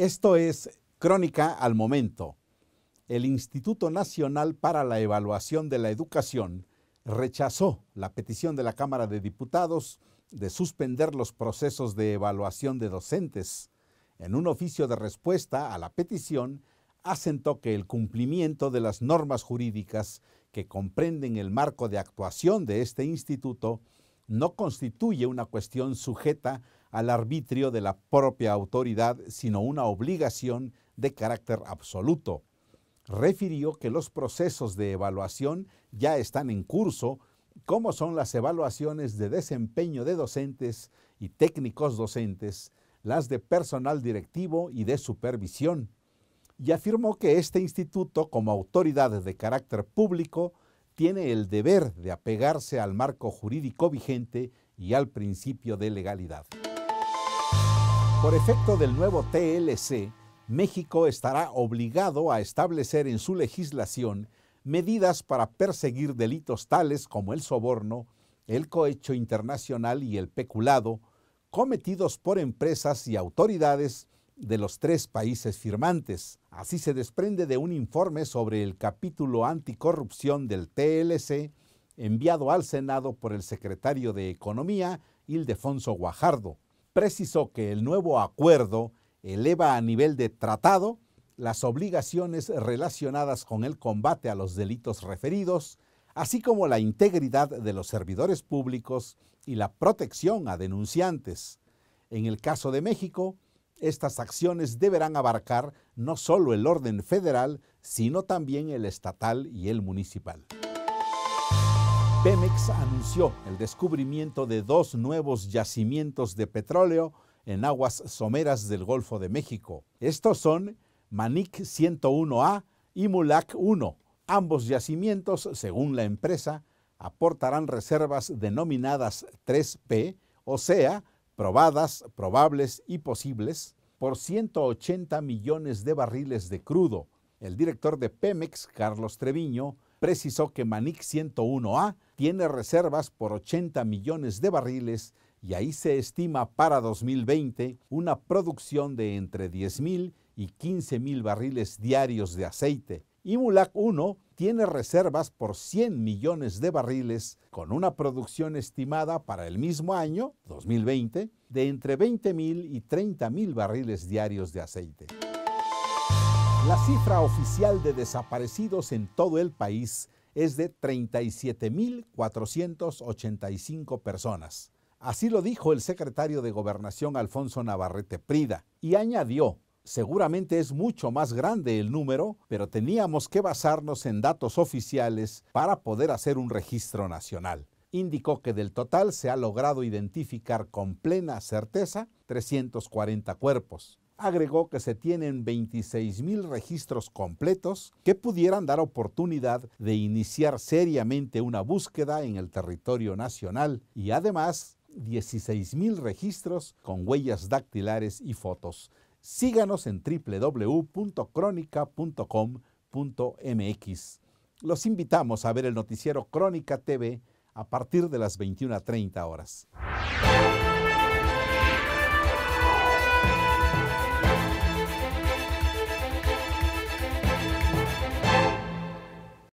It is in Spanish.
Esto es Crónica al Momento. El Instituto Nacional para la Evaluación de la Educación rechazó la petición de la Cámara de Diputados de suspender los procesos de evaluación de docentes. En un oficio de respuesta a la petición, asentó que el cumplimiento de las normas jurídicas que comprenden el marco de actuación de este instituto no constituye una cuestión sujeta al arbitrio de la propia autoridad, sino una obligación de carácter absoluto. Refirió que los procesos de evaluación ya están en curso, como son las evaluaciones de desempeño de docentes y técnicos docentes, las de personal directivo y de supervisión, y afirmó que este instituto, como autoridad de carácter público, tiene el deber de apegarse al marco jurídico vigente y al principio de legalidad. Por efecto del nuevo TLC, México estará obligado a establecer en su legislación medidas para perseguir delitos tales como el soborno, el cohecho internacional y el peculado cometidos por empresas y autoridades de los tres países firmantes. Así se desprende de un informe sobre el capítulo anticorrupción del TLC enviado al Senado por el secretario de Economía, Ildefonso Guajardo precisó que el nuevo acuerdo eleva a nivel de tratado las obligaciones relacionadas con el combate a los delitos referidos, así como la integridad de los servidores públicos y la protección a denunciantes. En el caso de México, estas acciones deberán abarcar no solo el orden federal, sino también el estatal y el municipal. Pemex anunció el descubrimiento de dos nuevos yacimientos de petróleo en aguas someras del Golfo de México. Estos son Manic 101A y Mulac 1. Ambos yacimientos, según la empresa, aportarán reservas denominadas 3P, o sea, probadas, probables y posibles, por 180 millones de barriles de crudo. El director de Pemex, Carlos Treviño, precisó que Manic 101A tiene reservas por 80 millones de barriles y ahí se estima para 2020 una producción de entre 10.000 y 15.000 barriles diarios de aceite. Y Mulac 1 tiene reservas por 100 millones de barriles, con una producción estimada para el mismo año, 2020, de entre 20.000 y 30.000 barriles diarios de aceite. La cifra oficial de desaparecidos en todo el país es de 37.485 personas. Así lo dijo el secretario de Gobernación Alfonso Navarrete Prida y añadió, seguramente es mucho más grande el número, pero teníamos que basarnos en datos oficiales para poder hacer un registro nacional. Indicó que del total se ha logrado identificar con plena certeza 340 cuerpos agregó que se tienen 26.000 registros completos que pudieran dar oportunidad de iniciar seriamente una búsqueda en el territorio nacional y además 16.000 mil registros con huellas dactilares y fotos. Síganos en www.crónica.com.mx Los invitamos a ver el noticiero Crónica TV a partir de las 21.30 horas.